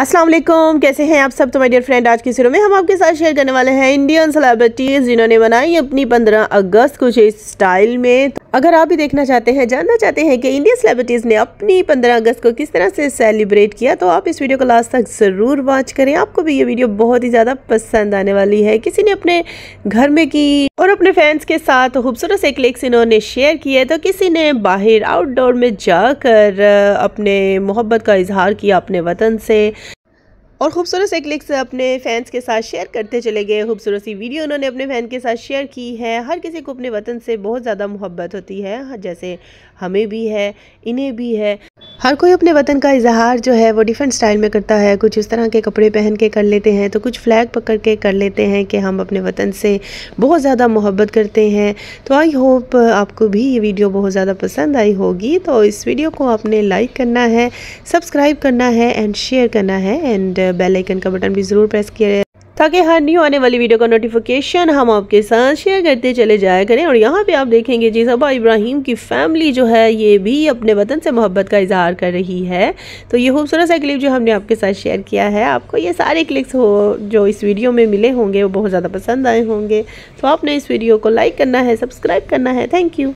अस्सलाम वालेकुम कैसे हैं आप सब तो माय डियर फ्रेंड आज की सीरो में हम आपके साथ शेयर करने वाले हैं इंडियन सेलिब्रिटीज़ जिन्होंने बनाई अपनी 15 अगस्त कुछ इस स्टाइल में तो अगर आप भी देखना चाहते हैं जानना चाहते हैं कि इंडियन सेलिब्रिटीज़ ने अपनी 15 अगस्त को किस तरह से सेलिब्रेट किया तो आप इस वीडियो को लास्ट तक ज़रूर वॉच करें आपको भी ये वीडियो बहुत ही ज़्यादा पसंद आने वाली है किसी ने अपने घर में की और अपने फैंस के साथ खूबसूरत से क्लिक्स इन्होंने शेयर किए तो किसी ने बाहर आउटडोर में जाकर अपने मोहब्बत का इजहार किया अपने वतन से और खूबसूरत से क्लिक्स अपने फैंस के साथ शेयर करते चले गए खूबसूरत सी वीडियो उन्होंने अपने फ़ैन के साथ शेयर की है हर किसी को अपने वतन से बहुत ज़्यादा मोहब्बत होती है जैसे हमें भी है इन्हें भी है हर कोई अपने वतन का इजहार जो है वो डिफरेंट स्टाइल में करता है कुछ इस तरह के कपड़े पहन के कर लेते हैं तो कुछ फ्लैग पकड़ के कर लेते हैं कि हम अपने वतन से बहुत ज़्यादा मोहब्बत करते हैं तो आई होप आपको भी ये वीडियो बहुत ज़्यादा पसंद आई होगी तो इस वीडियो को आपने लाइक करना है सब्सक्राइब करना है एंड शेयर करना है एंड बेलाइकन का बटन भी ज़रूर प्रेस किया ताकि हर न्यू आने वाली वीडियो का नोटिफिकेशन हम आपके साथ शेयर करते चले जाया करें और यहाँ पे आप देखेंगे जी सबा इब्राहिम की फैमिली जो है ये भी अपने वतन से मोहब्बत का इजहार कर रही है तो ये खूबसूरत सा क्लिप जो हमने आपके साथ शेयर किया है आपको ये सारे क्लिप्स हो जो इस वीडियो में मिले होंगे वो बहुत ज़्यादा पसंद आए होंगे तो आपने इस वीडियो को लाइक करना है सब्सक्राइब करना है थैंक यू